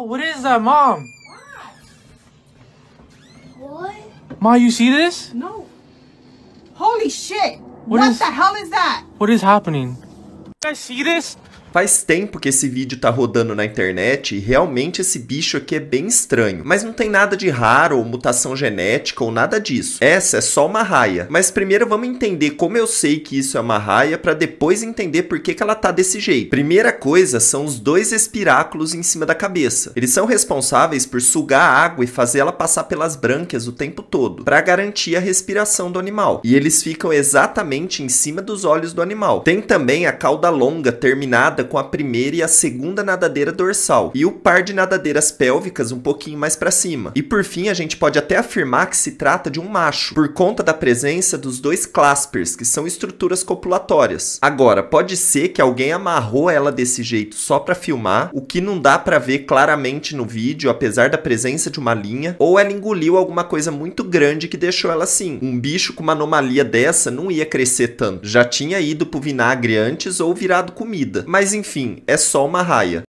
what is that, Mom? What? Ma, you see this? No. Holy shit. What, what is, the hell is that? What is happening? You guys see this? Faz tempo que esse vídeo tá rodando na internet e realmente esse bicho aqui é bem estranho, mas não tem nada de raro ou mutação genética ou nada disso. Essa é só uma raia. Mas primeiro vamos entender como eu sei que isso é uma raia para depois entender por que, que ela tá desse jeito. Primeira coisa são os dois espiráculos em cima da cabeça. Eles são responsáveis por sugar a água e fazer ela passar pelas brânquias o tempo todo, para garantir a respiração do animal. E eles ficam exatamente em cima dos olhos do animal. Tem também a cauda longa terminada com a primeira e a segunda nadadeira dorsal e o par de nadadeiras pélvicas um pouquinho mais para cima. E por fim, a gente pode até afirmar que se trata de um macho, por conta da presença dos dois claspers, que são estruturas copulatórias. Agora, pode ser que alguém amarrou ela desse jeito só para filmar, o que não dá para ver claramente no vídeo, apesar da presença de uma linha, ou ela engoliu alguma coisa muito grande que deixou ela assim. Um bicho com uma anomalia dessa não ia crescer tanto. Já tinha ido pro vinagre antes ou virado comida. Mas mas enfim, é só uma raia.